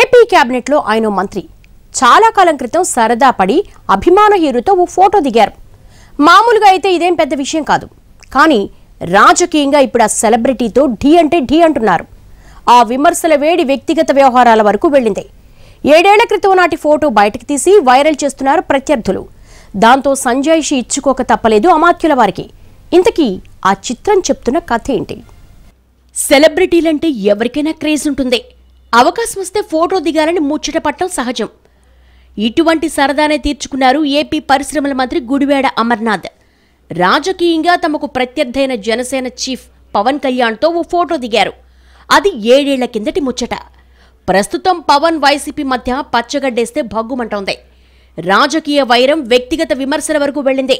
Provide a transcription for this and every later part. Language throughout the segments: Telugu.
ఏపీ క్యాబినెట్లో ఆయన మంత్రి చాలా కాలం క్రితం సరదా పడి అభిమాన హీరోతో ఓ ఫోటో దిగారు మామూలుగా అయితే ఇదేం పెద్ద విషయం కాదు కానీ రాజకీయంగా ఇప్పుడు ఆ సెలబ్రిటీతో ఢీ అంటే ఢీ అంటున్నారు ఆ విమర్శల వేడి వ్యక్తిగత వ్యవహారాల వరకు వెళ్ళింది ఏడేళ్ల క్రితం నాటి ఫోటో బయటకు తీసి వైరల్ చేస్తున్నారు ప్రత్యర్థులు దాంతో సంజాయిషి ఇచ్చుకోక తప్పలేదు అమాత్యుల వారికి ఇంతకీ ఆ చిత్రం చెప్తున్న కథ ఏంటి సెలబ్రిటీలంటే ఎవరికైనా క్రేజ్ ఉంటుంది అవకాశం వస్తే ఫోటో దిగాలని ముచ్చట పట్టం సహజం ఇటువంటి సరదానే తీర్చుకున్నారు ఏపీ పరిశ్రమల మంత్రి గుడివేడ అమర్నాథ్ రాజకీయంగా తమకు ప్రత్యర్థైన జనసేన చీఫ్ పవన్ కళ్యాణ్తో ఓ ఫోటో దిగారు అది ఏడేళ్ల కిందటి ముచ్చట ప్రస్తుతం పవన్ వైసీపీ మధ్య పచ్చగడ్డేస్తే భగ్గుమంటోంది రాజకీయ వైరం వ్యక్తిగత విమర్శల వరకు వెళ్ళింది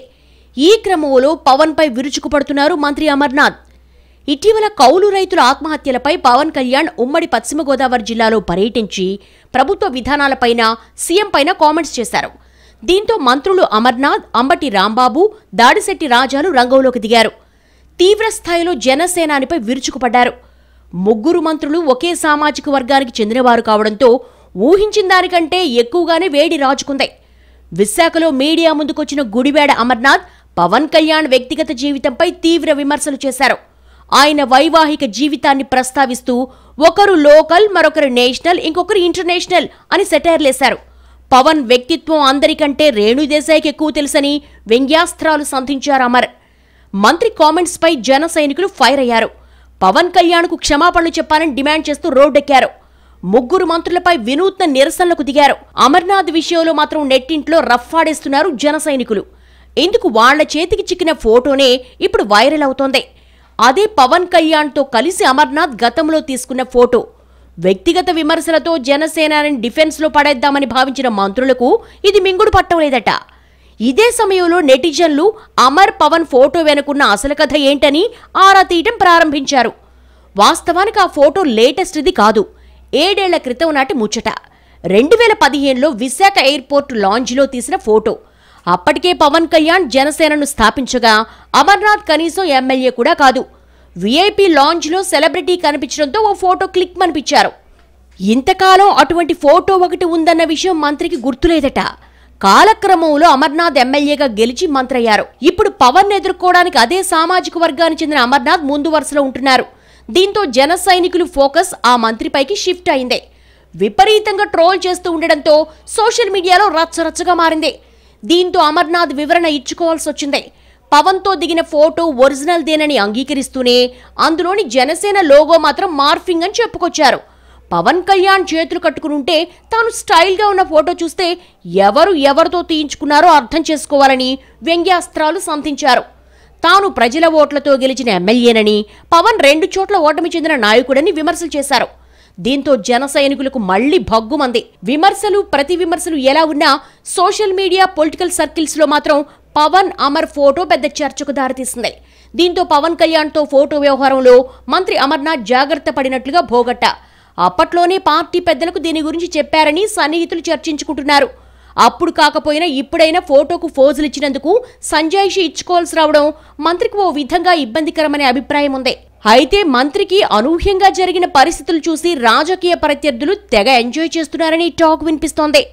ఈ క్రమంలో పవన్పై విరుచుకుపడుతున్నారు మంత్రి అమర్నాథ్ ఇటీవల కౌలు రైతుల ఆత్మహత్యలపై పవన్ కళ్యాణ్ ఉమ్మడి పశ్చిమ గోదావరి జిల్లాలో పర్యటించి ప్రభుత్వ విధానాలపైన సీఎం పైన కామెంట్స్ చేశారు దీంతో మంత్రులు అమర్నాథ్ అంబటి రాంబాబు దాడిశెట్టి రాజాలు రంగంలోకి దిగారు తీవ్రస్థాయిలో జనసేనానిపై విరుచుకుపడ్డారు ముగ్గురు మంత్రులు ఒకే సామాజిక వర్గానికి చెందినవారు కావడంతో ఊహించిన దానికంటే ఎక్కువగానే వేడి రాజుకుంది విశాఖలో మీడియా ముందుకొచ్చిన గుడివేడ అమర్నాథ్ పవన్ కళ్యాణ్ వ్యక్తిగత జీవితంపై తీవ్ర విమర్శలు చేశారు ఆయన వైవాహిక జీవితాన్ని ప్రస్తావిస్తూ ఒకరు లోకల్ మరొకరు నేషనల్ ఇంకొకరు ఇంటర్నేషనల్ అని సెటైర్లేశారు పవన్ వ్యక్తిత్వం అందరికంటే రేణుదేశాయికి ఎక్కువ తెలుసని వ్యంగ్యాస్త్రాలు సంధించారు అమర్ మంత్రి కామెంట్స్పై జన సైనికులు ఫైర్ అయ్యారు పవన్ కళ్యాణ్కు క్షమాపణలు చెప్పాలని డిమాండ్ చేస్తూ రోడ్డెక్కారు ముగ్గురు మంత్రులపై వినూత్న నిరసనలకు దిగారు అమర్నాథ్ విషయంలో మాత్రం నెట్టింట్లో రఫ్ఫాడేస్తున్నారు జన సైనికులు ఇందుకు వాళ్ల చేతికి చిక్కిన ఫోటోనే ఇప్పుడు వైరల్ అవుతోంది అదే పవన్ కళ్యాణ్తో కలిసి అమర్నాథ్ గతంలో తీసుకున్న ఫోటో వ్యక్తిగత విమర్శలతో జనసేనని డిఫెన్స్లో పడేద్దామని భావించిన మంత్రులకు ఇది మింగుడు పట్టలేదట ఇదే సమయంలో నెటిజన్లు అమర్ పవన్ ఫోటో వెనుకున్న అసలు కథ ఏంటని ఆరా తీయటం ప్రారంభించారు వాస్తవానికి ఆ ఫోటో లేటెస్ట్ది కాదు ఏడేళ్ల క్రితం నాటి ముచ్చట రెండు వేల పదిహేనులో విశాఖ ఎయిర్పోర్ట్ లాంజ్లో తీసిన ఫోటో అప్పటికే పవన్ కళ్యాణ్ జనసేనను స్థాపించగా అమర్నాథ్ కనీసం ఎమ్మెల్యే కూడా కాదు వీఐపీ లాంజ్లో సెలబ్రిటీ కనిపించడంతో ఓ ఫోటో క్లిక్ అనిపించారు ఇంతకాలం అటువంటి ఫోటో ఒకటి ఉందన్న విషయం మంత్రికి గుర్తులేదట కాలక్రమంలో అమర్నాథ్ ఎమ్మెల్యేగా గెలిచి మంత్రయ్యారు ఇప్పుడు పవన్ ఎదుర్కోవడానికి అదే సామాజిక వర్గానికి చెందిన అమర్నాథ్ ముందు వరుసలో ఉంటున్నారు దీంతో జన సైనికులు ఫోకస్ ఆ మంత్రిపైకి షిఫ్ట్ అయింది విపరీతంగా ట్రోల్ చేస్తూ ఉండడంతో సోషల్ మీడియాలో రచ్చరచ్చగా మారింది దీంతో అమర్నాథ్ వివరణ ఇచ్చుకోవాల్సి వచ్చింది పవన్తో దిగిన ఫోటో ఒరిజినల్ దేనని అంగీకరిస్తూనే అందులోని జనసేన లోగో మాత్రం మార్ఫింగ్ అని చెప్పుకొచ్చారు పవన్ కళ్యాణ్ చేతులు కట్టుకునుంటే తాను స్టైల్గా ఉన్న ఫోటో చూస్తే ఎవరు ఎవరితో తీయించుకున్నారో అర్థం చేసుకోవాలని వ్యంగ్యాస్త్రాలు సంధించారు తాను ప్రజల ఓట్లతో గెలిచిన ఎమ్మెల్యేనని పవన్ రెండు చోట్ల ఓటమి చెందిన నాయకుడని విమర్శలు చేశారు దీంతో జన సైనికులకు మళ్లీ భగ్గుమంది విమర్శలు ప్రతి విమర్శలు ఎలా ఉన్నా సోషల్ మీడియా పొలిటికల్ సర్కిల్స్ లో మాత్రం పవన్ అమర్ ఫోటో పెద్ద చర్చకు దారితీసింది దీంతో పవన్ కళ్యాణ్తో ఫోటో వ్యవహారంలో మంత్రి అమర్నాథ్ జాగ్రత్త పడినట్లుగా భోగట్ట అప్పట్లోనే పార్టీ పెద్దలకు దీని గురించి చెప్పారని సన్నిహితులు చర్చించుకుంటున్నారు అప్పుడు కాకపోయినా ఇప్పుడైనా ఫోటోకు ఫోజులిచ్చినందుకు సంజాయిషి ఇచ్చుకోవాల్సి రావడం మంత్రికి ఓ విధంగా ఇబ్బందికరమనే అభిప్రాయం ఉంది అయితే మంత్రికి అనూహ్యంగా జరిగిన పరిస్థితులు చూసి రాజకీయ ప్రత్యర్థులు తెగ ఎంజాయ్ చేస్తున్నారని టాక్ వినిపిస్తోంది